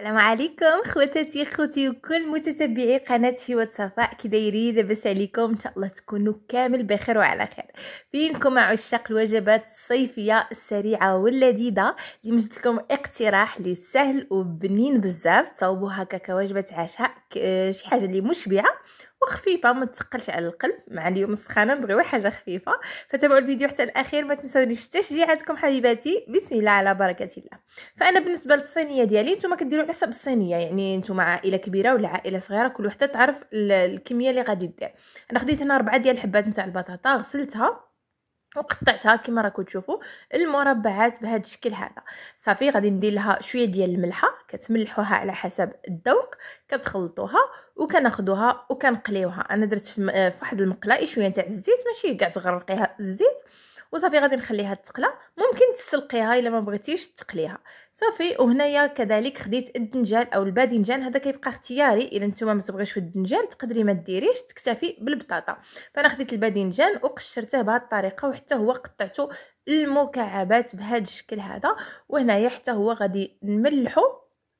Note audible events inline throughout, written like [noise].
السلام عليكم خواتاتي خوتي وكل متتبعي قناه شيوة صفاء كي دايرين لاباس عليكم ان شاء الله تكونوا كامل بخير وعلى خير فينكم عشاق الوجبات الصيفيه السريعه واللذيذه اللي مجبت لكم اقتراح لي سهل وبنين بزاف تصاوبوا هكا كوجبه عشاء شي حاجه اللي مشبعه وخفيفه ما تثقلش على القلب مع اليوم السخانه نبغيو حاجه خفيفه فتابعوا الفيديو حتى الاخير ما تنساونيش تشجيعاتكم حبيباتي بسم الله على بركه الله فانا بالنسبه للصينيه ديالي نتوما كديروا على حسب الصينيه يعني نتوما عائله كبيره ولا عائله صغيره كل وحده تعرف الكميه اللي غادي دير انا خديت هنا ربعه ديال الحبات نتاع البطاطا غسلتها وقطعتها كما راكم تشوفوا المربعات بهذا الشكل هذا صافي غادي ندير لها شويه ديال الملحه كتملحوها على حسب الذوق كتخلطوها وكناخذوها وكنقليوها انا درت في آه، واحد المقله شويه تاع الزيت ماشي كاع تغرقيها الزيت وصافي غادي نخليها تقلى ممكن تسلقيها الا ما بغيتيش تقليها صافي وهنايا كذلك خديت الدنجال او الباذنجان هذا كيبقى اختياري الا نتوما ما تبغيش الدنجال تقدري ما ديريش تكتفي بالبطاطا فانا خديت الباذنجان وقشرته بهذه الطريقه وحتى هو قطعته المكعبات بهذا الشكل هذا وهنايا حتى هو غادي نملحو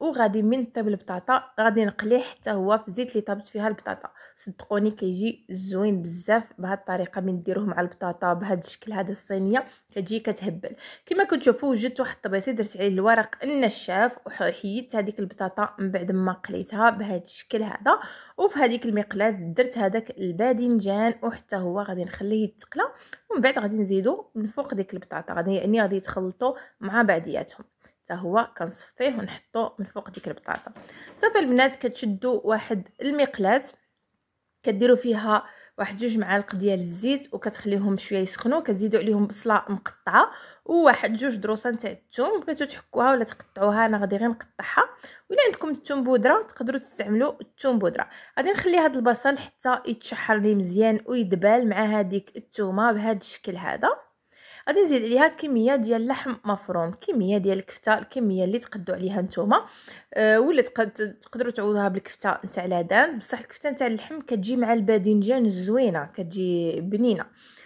وغادي من طيب البطاطا غادي نقليه حتى هو في الزيت اللي طابت فيها البطاطا صدقوني كيجي زوين بزاف بهاد الطريقه من ديروه مع البطاطا بهاد الشكل هذا الصينيه كتجي كتهبل كما كتشوفوا وجدت واحد الطبيسي درت عليه الورق النشاف وحيدت هذيك البطاطا من بعد ما قليتها بهاد الشكل هذا وفي هذيك المقلاة درت هذاك الباذنجان وحتى هو غادي نخليه يتقلى ومن بعد غادي نزيدو من فوق ديك البطاطا غادي يعني غادي يتخلطوا مع بعضياتهم هو كنصفيه ونحطو من فوق ديك البطاطا صافي البنات كتشدو واحد المقلاه كديرو فيها واحد جوج معالق ديال الزيت وكتخليهم شويه يسخنوا كتزيدوا عليهم بصله مقطعه وواحد جوج دروسان تاع الثوم بغيتو تحكوها ولا تقطعوها انا غادي غير نقطعها ولا عندكم الثوم بودره تقدروا تستعملوا الثوم بودره غادي نخلي هذا البصل حتى يتشحر لي مزيان ويدبال مع هذيك الثومه بهذا الشكل هذا غادي نزيد عليها كميه ديال اللحم مفروم كميه ديال الكفته الكميه اللي تقدو عليها نتوما أه ولا تقدروا تعوضوها بالكفته نتاع العدان بصح الكفته نتاع اللحم كتجي مع الباذنجان زوينه كتجي بنينه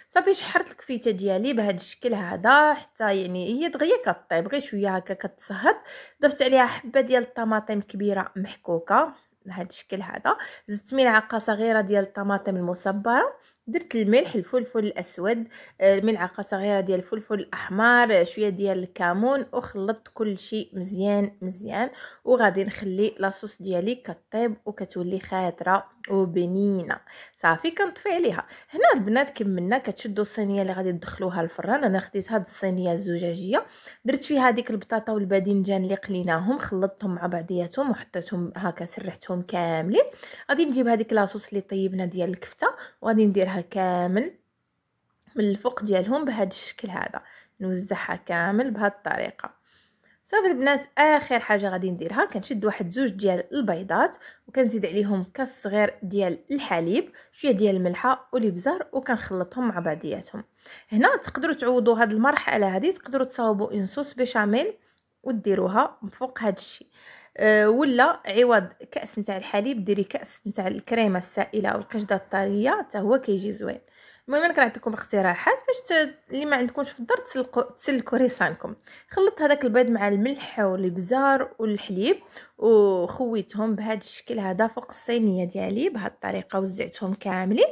صافي شحرت الكفيته ديالي بهذا الشكل هذا حتى يعني هي دغيا كطيب غير شويه هكا كتصهد ضفت عليها حبه ديال الطماطم كبيره محكوكه بهذا الشكل هذا زدت ملعقه صغيره ديال الطماطم المصبره درت الملح الفلفل الاسود آه، ملعقه صغيره ديال الفلفل الاحمر آه، شويه ديال الكمون وخلطت كل شيء مزيان مزيان وغادي نخلي لاصوص ديالي كطيب وكتولي خاطره وبنينه صافي كنطفي عليها هنا البنات كملنا كتشدوا الصينيه اللي غادي تدخلوها الفران انا خديت هاد الصينيه الزجاجيه درت فيها هذيك البطاطا والباذنجان اللي قليناهم خلطتهم مع بعضياتهم وحطيتهم هكا سرحتهم كاملين غادي نجيب هذيك لاصوص اللي طيبنا ديال الكفته وغادي نديرها كامل من الفوق ديالهم بهذا الشكل هذا نوزعها كامل بهذه الطريقه صافي البنات اخر حاجه غادي نديرها كنشد واحد زوج ديال البيضات وكنزيد عليهم كاس صغير ديال الحليب شويه ديال الملحه والابزار وكنخلطهم مع بعضياتهم هنا تقدروا تعوضوا هاد المرحله هذه تقدروا تصاوبوا ان صوص بيشاميل وديروها فوق هاد الشيء أه ولا عوض كاس نتاع الحليب ديري كاس نتاع الكريمه السائله او القشده الطريه حتى هو كيجي زوين المهم انا كنعطيكم اقتراحات باش اللي ما عندكمش في الدار تسلقوا تسلكوا ريسانكم خلطت هذاك البيض مع الملح والابزار والحليب وخويتهم بهذا الشكل هذا فوق الصينيه ديالي بهذه الطريقه وزعتهم كاملين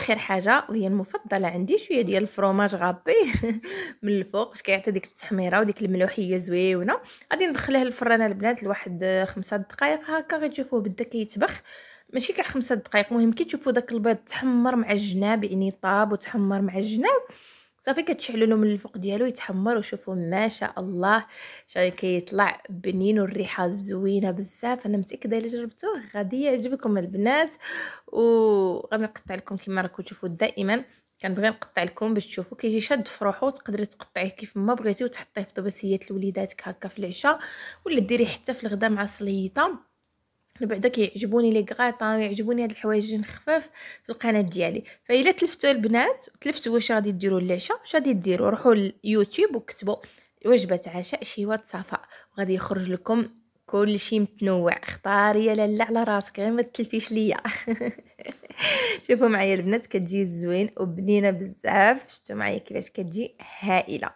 اخر حاجه وهي المفضله عندي شويه ديال الفروماج غابي [laughs] من الفوق باش كيعطي ديك التحميره وديك الملوحيه زويونه غادي ندخليه الفرانه البنات لواحد خمسة دقائق هكا غتشوفوه بدا كيتبخ كي ماشي كاع خمسة دقائق مهم كي تشوفوا داك البيض تحمر مع الجناب يعني طاب وتحمر مع الجناب صافي كتشعلوا له من الفوق ديالو يتحمر وشوفوا ما شاء الله شاي كيطلع بنين والريحه زوينه بزاف انا متاكده الا جربتوه غادي يعجبكم البنات نقطع لكم كما راكم تشوفوا دائما كنبغي نقطع لكم باش تشوفوا كيجي شاد في روحو تقدري تقطعيه كيف ما بغيتي وتحطيه في طبسيات لوليداتك هكا في العشاء ولا ديريه حتى في الغداء مع السليطه من بعد كيعجبوني لي غاطان يعجبوني هاد الحوايج الخفاف في القناه ديالي فالا تلفتوا البنات تلفتوا واش غادي ديروا العشاء واش غادي ديروا روحوا ليوتيوب وكتبوا وجبه عشاء شهوات صفاء وغادي يخرج لكم كل شيء متنوع اختاري يا لاله على راسك غير ما تلفيش ليا [laughs] [laughs] شوفوا معايا البنات كتجي زوين وبنينه بزاف شفتوا معايا كيفاش كتجي هائله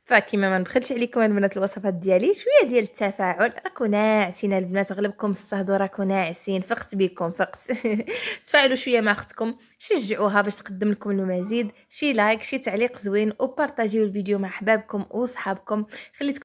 فكما ما نبخلش عليكم البنات الوصفات ديالي شويه ديال التفاعل راكو ناعسين البنات اغلبكم الصهدو راكو ناعسين فقت بكم فقت [laughs] تفاعلوا شويه مع اختكم شجعوها باش تقدم لكم المزيد شي لايك شي تعليق زوين وبارطاجيو الفيديو مع احبابكم وصحابكم خليتكم